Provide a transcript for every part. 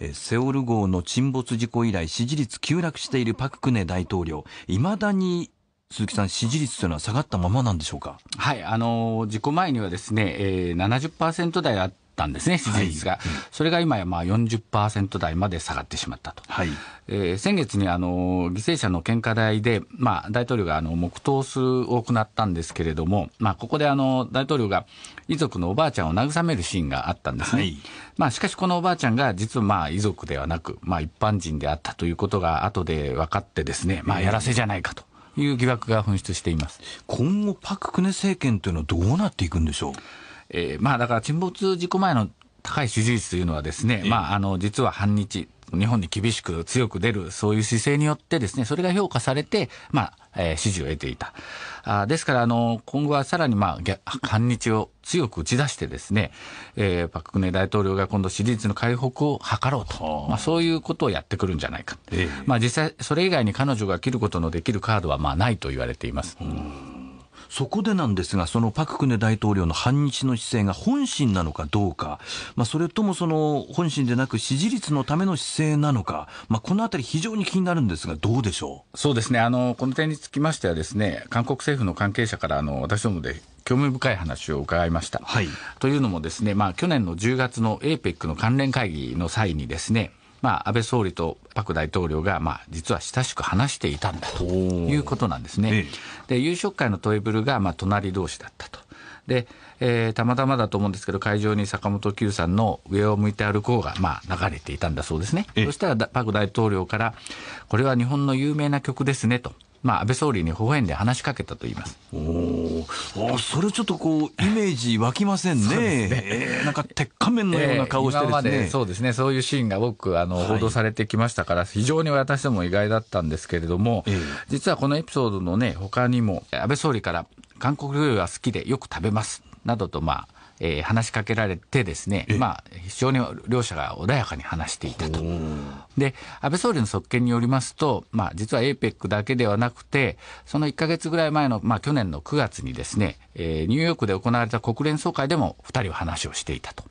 えセオル号の沈没事故以来、支持率急落しているパク・クネ大統領、いまだに鈴木さん、支持率というのは下がったままなんでしょうか。はい、あの事故前にはですね、えー、70%台あっったんですね、支持率が。はい、それが今やまあ40%台まで下がってしまったと。はい、えー、先月にあの犠牲者の献花台で、まあ、大統領があの黙祷を行ったんですけれども、まあ、ここであの大統領が遺族のおばあちゃんを慰めるシーンがあったんですね。はい、まあ、しかし、このおばあちゃんが実はまあ遺族ではなく、まあ、一般人であったということが後で分かってですね、まあ、やらせじゃないかと。いう疑惑が噴出しています今後、パク・クネ政権というのはどうなっていくんでしょう。えー、まあだから沈没事故前の高い支持率というのはですね、まああの実は反日、日本に厳しく強く出る、そういう姿勢によってですね、それが評価されて、まあ、えー、支持を得ていた。あですから、あの、今後はさらに、まあ、反日を強く打ち出してですね、えー、パククネ大統領が今度支持率の回復を図ろうと、まあ、そういうことをやってくるんじゃないか。えー、まあ、実際、それ以外に彼女が切ることのできるカードは、まあ、ないと言われています。うんそこでなんですが、そのパク・クネ大統領の反日の姿勢が本心なのかどうか、まあ、それともその本心でなく支持率のための姿勢なのか、まあ、このあたり、非常に気になるんですが、どうでしょうそうですねあの、この点につきましては、ですね韓国政府の関係者からあの私どもで興味深い話を伺いました。はい、というのもですね、まあ、去年の10月の APEC の関連会議の際にですね、まあ、安倍総理とパク大統領が、まあ、実は親しく話していたんだということなんですね。で夕食会のトイブルが、まあ、隣同士だったと。で、えー、たまたまだと思うんですけど会場に坂本九さんの「上を向いて歩こうが」まあ、流れていたんだそうですねそしたらパク大統領から「これは日本の有名な曲ですね」とまあ、安倍総理に微笑んで話しかけたと言いますおおそれちょっとこうイメージ湧きませんねねえー、なんか鉄仮面のような顔してですね、えー、そうですねそういうシーンが僕あの報道されてきましたから、はい、非常に私ども意外だったんですけれども、えー、実はこのエピソードのね他にも安倍総理から韓国料理は好きでよく食べますなどとまあえー、話しかけられてですね、まあ、非常に両者が穏やかに話していたと。で、安倍総理の側見によりますと、まあ、実は APEC だけではなくて、その1か月ぐらい前の、まあ、去年の9月にですね、えー、ニューヨークで行われた国連総会でも2人は話をしていたと。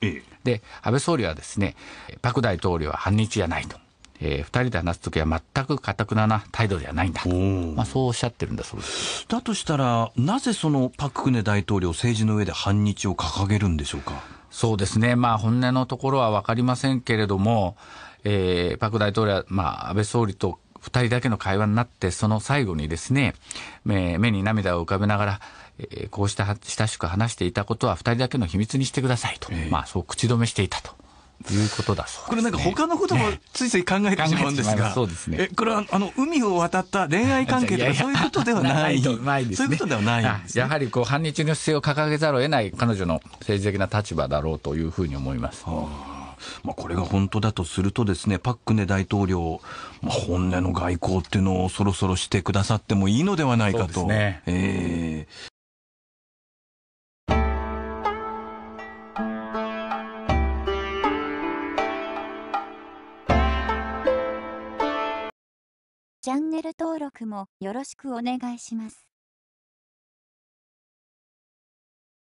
で、安倍総理はですね、パク大統領は反日じゃないと。えー、2人で話すときは全くかたくなな態度ではないんだと、まあ、そうおっしゃってるんだそうですだとしたら、なぜそのパク・クネ大統領、政治の上で反日を掲げるんでしょうか。そうですね、まあ、本音のところは分かりませんけれども、えー、パク大統領は、まあ、安倍総理と2人だけの会話になって、その最後にですね、目に涙を浮かべながら、えー、こうした親しく話していたことは2人だけの秘密にしてくださいと、えー、まあ、そう口止めしていたと。いうことだそうです、ね、これなんか他のこともついつい考えてしまうんですが、そうですね。え、これはあの、海を渡った恋愛関係とかそういうことではない。いやいやないですね。そういうことではない、ね、やはりこう、反日の姿勢を掲げざるを得ない彼女の政治的な立場だろうというふうに思います。あまあ、これが本当だとするとですね、パックネ大統領、まあ、本音の外交っていうのをそろそろしてくださってもいいのではないかと。ねえーチャンネル登録もよろしくお願いします。